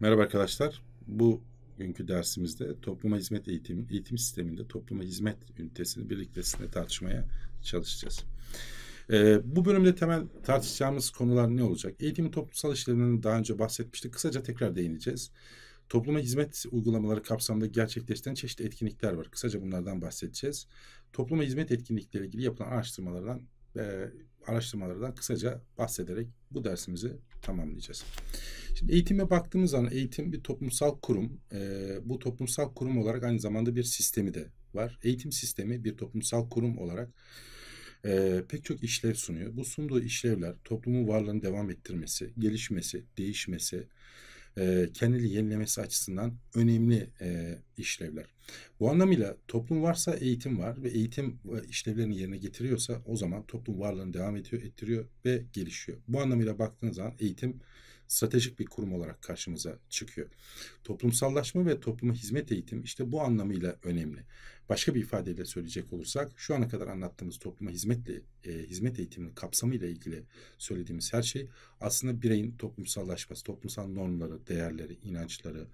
Merhaba arkadaşlar. Bu günkü dersimizde topluma hizmet eğitimi, eğitim sisteminde topluma hizmet ünitesini birliktesine tartışmaya çalışacağız. Ee, bu bölümde temel tartışacağımız konular ne olacak? Eğitim toplumsal işlevlerinden daha önce bahsetmiştik. Kısaca tekrar değineceğiz. Topluma hizmet uygulamaları kapsamında gerçekleştiren çeşitli etkinlikler var. Kısaca bunlardan bahsedeceğiz. Topluma hizmet etkinlikleri ilgili yapılan araştırmalardan e, araştırmalardan kısaca bahsederek bu dersimizi tamamlayacağız. Şimdi eğitime baktığımız zaman eğitim bir toplumsal kurum. E, bu toplumsal kurum olarak aynı zamanda bir sistemi de var. Eğitim sistemi bir toplumsal kurum olarak e, pek çok işlev sunuyor. Bu sunduğu işlevler toplumun varlığını devam ettirmesi, gelişmesi, değişmesi, e, kendini yenilemesi açısından önemli e, işlevler. Bu anlamıyla toplum varsa eğitim var ve eğitim e, işlevlerini yerine getiriyorsa o zaman toplum varlığını devam ediyor, ettiriyor ve gelişiyor. Bu anlamıyla baktığınız zaman eğitim stratejik bir kurum olarak karşımıza çıkıyor. Toplumsallaşma ve topluma hizmet eğitim işte bu anlamıyla önemli. Başka bir ifadeyle söyleyecek olursak şu ana kadar anlattığımız topluma hizmetle e, hizmet eğitiminin kapsamıyla ilgili söylediğimiz her şey aslında bireyin toplumsallaşması, toplumsal normları, değerleri, inançları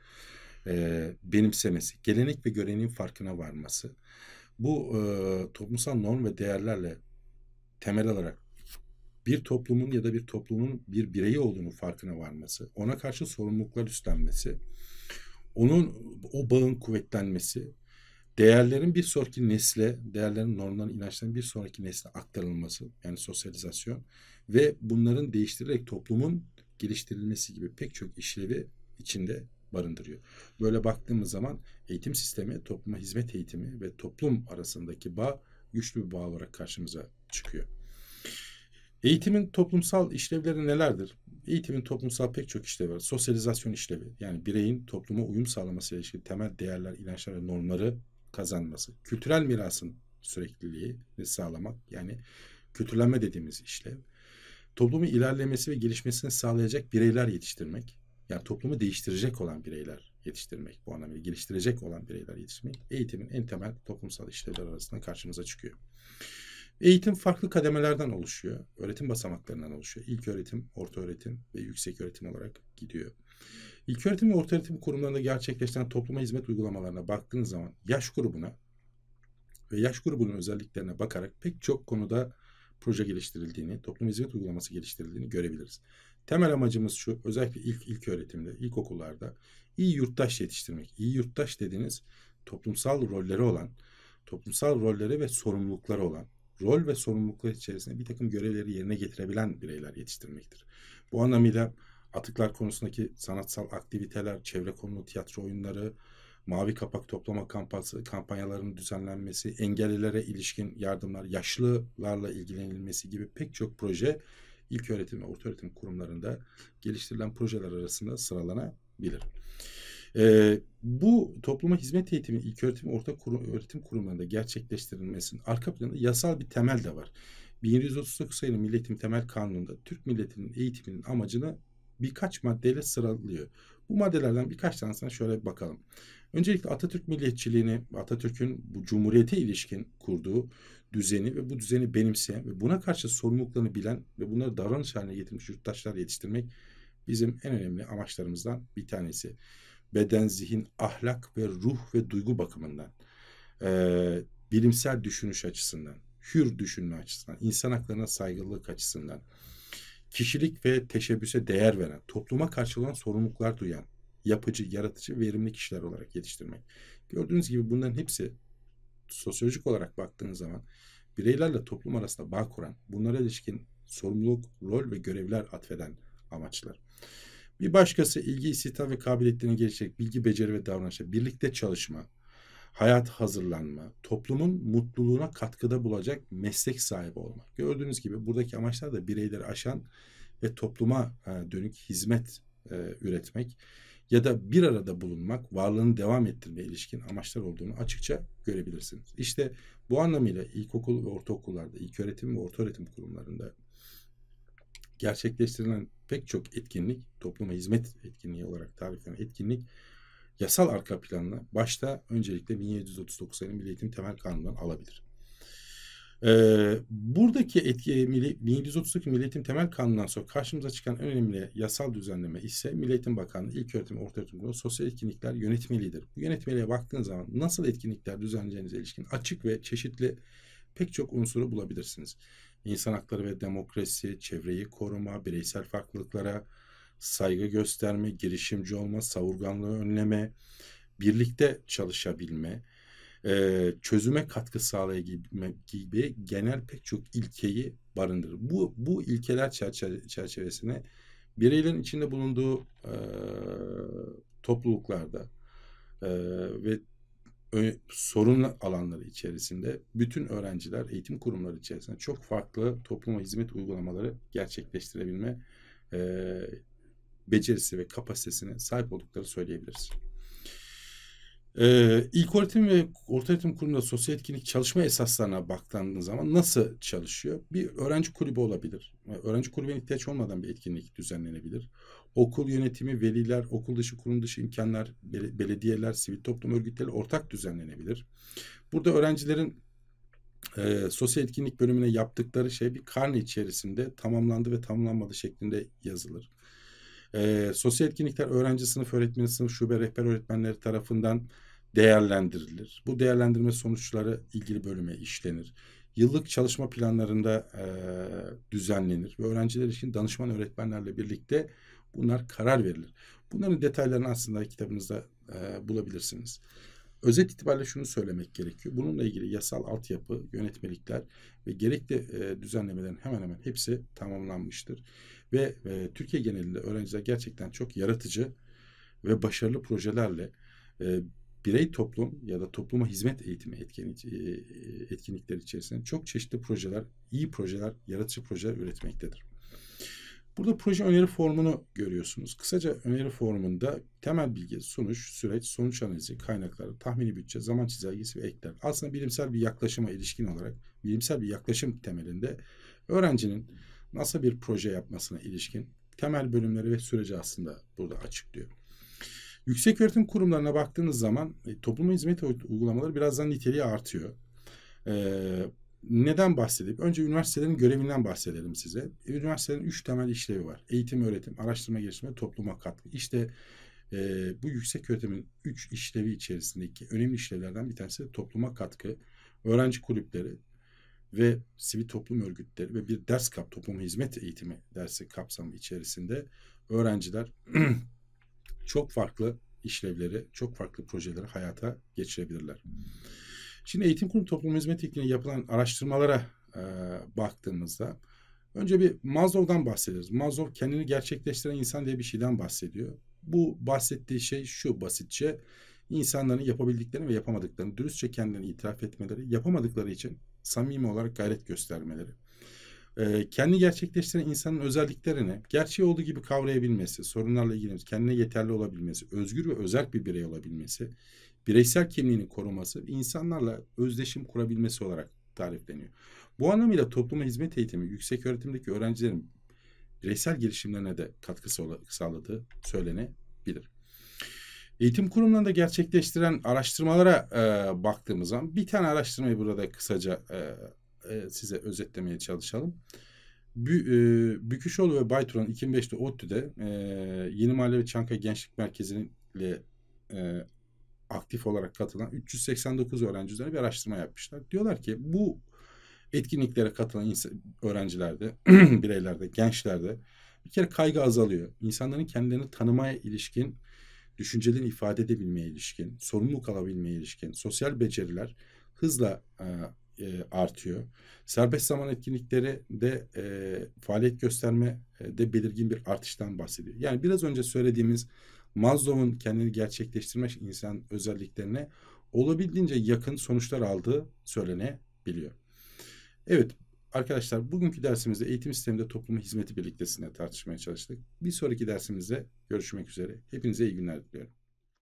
e, benimsemesi, gelenek ve görenin farkına varması. Bu e, toplumsal norm ve değerlerle temel olarak bir toplumun ya da bir toplumun bir bireyi olduğunu farkına varması, ona karşı sorumluluklar üstlenmesi, onun o bağın kuvvetlenmesi, değerlerin bir sonraki nesle, değerlerin, normların, inançların bir sonraki nesle aktarılması, yani sosyalizasyon ve bunların değiştirilerek toplumun geliştirilmesi gibi pek çok işlevi içinde barındırıyor. Böyle baktığımız zaman eğitim sistemi, topluma hizmet eğitimi ve toplum arasındaki bağ güçlü bir bağ olarak karşımıza çıkıyor. Eğitimin toplumsal işlevleri nelerdir? Eğitimin toplumsal pek çok işlevi var. Sosyalizasyon işlevi yani bireyin topluma uyum sağlamasıyla ilişkin temel değerler, inançlar ve normları kazanması. Kültürel mirasın sürekliliğini sağlamak yani kültürlenme dediğimiz işlev. Toplumu ilerlemesi ve gelişmesini sağlayacak bireyler yetiştirmek. Yani toplumu değiştirecek olan bireyler yetiştirmek bu anlamda geliştirecek olan bireyler yetiştirmek eğitimin en temel toplumsal işlevler arasında karşımıza çıkıyor. Eğitim farklı kademelerden oluşuyor. Öğretim basamaklarından oluşuyor. İlk öğretim, orta öğretim ve yüksek öğretim olarak gidiyor. İlk öğretim ve orta öğretim kurumlarında gerçekleştiren topluma hizmet uygulamalarına baktığınız zaman yaş grubuna ve yaş grubunun özelliklerine bakarak pek çok konuda proje geliştirildiğini, toplum hizmet uygulaması geliştirildiğini görebiliriz. Temel amacımız şu, özellikle ilk ilk öğretimde, ilk okullarda iyi yurttaş yetiştirmek. İyi yurttaş dediğiniz toplumsal rolleri olan, toplumsal rolleri ve sorumlulukları olan, rol ve sorumluluklar içerisinde bir takım görevleri yerine getirebilen bireyler yetiştirmektir. Bu anlamıyla atıklar konusundaki sanatsal aktiviteler, çevre konulu tiyatro oyunları, mavi kapak toplama kampanyası, kampanyalarının düzenlenmesi, engellilere ilişkin yardımlar, yaşlılarla ilgilenilmesi gibi pek çok proje ilk öğretim ve orta öğretim kurumlarında geliştirilen projeler arasında sıralanabilir. Ee, bu topluma hizmet eğitimi ilk öğretim orta kurum, öğretim kurumlarında gerçekleştirilmesinin arka planında yasal bir temel de var. 1739 sayılı Milletin Temel Kanunu'nda Türk milletinin eğitiminin amacını birkaç maddeyle sıralıyor. Bu maddelerden birkaç tanesine şöyle bir bakalım. Öncelikle Atatürk milliyetçiliğini, Atatürk'ün bu cumhuriyete ilişkin kurduğu düzeni ve bu düzeni benimseyen ve buna karşı sorumluluklarını bilen ve bunları davranış haline getirmiş yurttaşlar yetiştirmek bizim en önemli amaçlarımızdan bir tanesi beden, zihin, ahlak ve ruh ve duygu bakımından, e, bilimsel düşünüş açısından, hür düşünme açısından, insan haklarına saygılılık açısından, kişilik ve teşebbüse değer veren, topluma karşı olan sorumluluklar duyan, yapıcı, yaratıcı, verimli kişiler olarak yetiştirmek. Gördüğünüz gibi bunların hepsi sosyolojik olarak baktığınız zaman bireylerle toplum arasında bağ kuran, bunlara ilişkin sorumluluk, rol ve görevler atfeden amaçlar. Bir başkası ilgi, istihdam ve kabiliyetlerini geliştirecek bilgi, beceri ve davranışa birlikte çalışma, hayat hazırlanma, toplumun mutluluğuna katkıda bulacak meslek sahibi olmak. Gördüğünüz gibi buradaki amaçlar da bireyleri aşan ve topluma e, dönük hizmet e, üretmek ya da bir arada bulunmak, varlığını devam ettirmeye ilişkin amaçlar olduğunu açıkça görebilirsiniz. İşte bu anlamıyla ilkokul ve ortaokullarda, ilköğretim ve ortaöğretim kurumlarında gerçekleştirilen pek çok etkinlik, topluma hizmet etkinliği olarak tariflenen etkinlik yasal arka planla başta öncelikle 1739 sayılı Milli Eğitim Temel Kanunu'ndan alabilir. Ee, buradaki etki, 1732 Milli Eğitim Temel Kanunu'ndan sonra karşımıza çıkan önemli yasal düzenleme ise Milli Eğitim Bakanlığı İlköğretim Ortaöğretim Kurulu sosyal etkinlikler yönetmeliğidir. Bu yönetmeliğe baktığınız zaman nasıl etkinlikler düzenleyeceğinize ilişkin açık ve çeşitli pek çok unsuru bulabilirsiniz insan hakları ve demokrasi, çevreyi koruma, bireysel farklılıklara saygı gösterme, girişimci olma, savurganlığı önleme, birlikte çalışabilme, e, çözüme katkı sağlayabilme gibi genel pek çok ilkeyi barındırır. Bu, bu ilkeler çerçevesine bireylerin içinde bulunduğu e, topluluklarda e, ve sorun alanları içerisinde bütün öğrenciler eğitim kurumları içerisinde çok farklı topluma hizmet uygulamaları gerçekleştirebilme e, becerisi ve kapasitesine sahip olduklarını söyleyebiliriz. Ee, ilk öğretim ve orta öğretim kurumunda sosyal etkinlik çalışma esaslarına baktığınız zaman nasıl çalışıyor? Bir öğrenci kulübü olabilir. öğrenci kulübüne ihtiyaç olmadan bir etkinlik düzenlenebilir. Okul yönetimi, veliler, okul dışı, kurum dışı imkanlar, belediyeler, sivil toplum örgütleri ortak düzenlenebilir. Burada öğrencilerin e, sosyal etkinlik bölümüne yaptıkları şey bir karne içerisinde tamamlandı ve tamamlanmadı şeklinde yazılır. E, sosyal etkinlikler öğrenci sınıf öğretmeni, sınıf şube rehber öğretmenleri tarafından değerlendirilir. Bu değerlendirme sonuçları ilgili bölüme işlenir. Yıllık çalışma planlarında e, düzenlenir ve öğrenciler için danışman öğretmenlerle birlikte bunlar karar verilir. Bunların detaylarını aslında kitabınızda e, bulabilirsiniz. Özet itibariyle şunu söylemek gerekiyor. Bununla ilgili yasal altyapı, yönetmelikler ve gerekli e, düzenlemelerin hemen hemen hepsi tamamlanmıştır. Ve e, Türkiye genelinde öğrenciler gerçekten çok yaratıcı ve başarılı projelerle e, birey toplum ya da topluma hizmet eğitimi etkinlik, e, e, etkinlikleri içerisinde çok çeşitli projeler, iyi projeler, yaratıcı projeler üretmektedir. Burada proje öneri formunu görüyorsunuz. Kısaca öneri formunda temel bilgi, sonuç, süreç, sonuç analizi, kaynakları, tahmini bütçe, zaman çizelgesi ve ekler. Aslında bilimsel bir yaklaşıma ilişkin olarak, bilimsel bir yaklaşım temelinde öğrencinin nasıl bir proje yapmasına ilişkin temel bölümleri ve süreci aslında burada açıklıyor. Yüksek öğretim kurumlarına baktığınız zaman e, topluma hizmet uygulamaları birazdan niteliği artıyor. E, neden bahsedeyim? Önce üniversitelerin görevinden bahsedelim size. E, üniversitelerin üç temel işlevi var. Eğitim, öğretim, araştırma geliştirme, topluma katkı. İşte e, bu yüksek öğretimin üç işlevi içerisindeki önemli işlevlerden bir tanesi topluma katkı, öğrenci kulüpleri ve sivil toplum örgütleri ve bir ders kap, toplum hizmet eğitimi dersi kapsamı içerisinde öğrenciler çok farklı işlevleri, çok farklı projeleri hayata geçirebilirler. Şimdi eğitim kurum toplum hizmet iklimine yapılan araştırmalara e, baktığımızda önce bir Maslow'dan bahsediyoruz. Maslow kendini gerçekleştiren insan diye bir şeyden bahsediyor. Bu bahsettiği şey şu basitçe insanların yapabildiklerini ve yapamadıklarını dürüstçe kendilerini itiraf etmeleri, yapamadıkları için samimi olarak gayret göstermeleri kendi gerçekleştiren insanın özelliklerini gerçeği olduğu gibi kavrayabilmesi, sorunlarla ilgilenmesi, kendine yeterli olabilmesi, özgür ve özel bir birey olabilmesi, bireysel kimliğini koruması, insanlarla özdeşim kurabilmesi olarak tarifleniyor. Bu anlamıyla topluma hizmet eğitimi yüksek öğretimdeki öğrencilerin bireysel gelişimlerine de katkısı sağladığı söylenebilir. Eğitim kurumlarında gerçekleştiren araştırmalara e, baktığımız zaman bir tane araştırmayı burada kısaca e, e, size özetlemeye çalışalım. Bü, e, Büküşoğlu ve Bayturan 2005'te ODTÜ'de e, Yeni Mahalle ve Çankaya Gençlik Merkezi e, aktif olarak katılan 389 öğrenci üzerine bir araştırma yapmışlar. Diyorlar ki bu etkinliklere katılan öğrencilerde, bireylerde, gençlerde bir kere kaygı azalıyor. İnsanların kendilerini tanımaya ilişkin, düşüncelerini ifade edebilmeye ilişkin, sorumluluk alabilmeye ilişkin, sosyal beceriler hızla e, e, artıyor. Serbest zaman etkinlikleri de e, faaliyet gösterme e, de belirgin bir artıştan bahsediyor. Yani biraz önce söylediğimiz Maslow'un kendini gerçekleştirme insan özelliklerine olabildiğince yakın sonuçlar aldığı söylenebiliyor. Evet arkadaşlar bugünkü dersimizde eğitim sisteminde topluma hizmeti birliktesine tartışmaya çalıştık. Bir sonraki dersimizde görüşmek üzere. Hepinize iyi günler diliyorum.